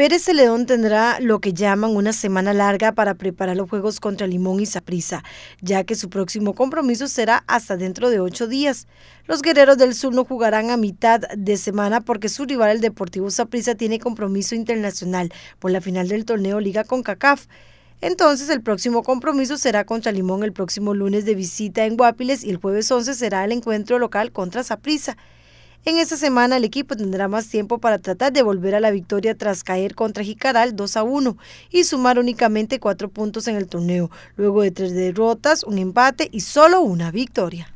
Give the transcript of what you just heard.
Pérez Celedón tendrá lo que llaman una semana larga para preparar los juegos contra Limón y Saprissa, ya que su próximo compromiso será hasta dentro de ocho días. Los guerreros del sur no jugarán a mitad de semana porque su rival, el Deportivo Saprissa, tiene compromiso internacional por la final del torneo Liga con CACAF. Entonces el próximo compromiso será contra Limón el próximo lunes de visita en Guapiles y el jueves 11 será el encuentro local contra Saprissa. En esta semana el equipo tendrá más tiempo para tratar de volver a la victoria tras caer contra Jicaral 2 a 1 y sumar únicamente cuatro puntos en el torneo, luego de tres derrotas, un empate y solo una victoria.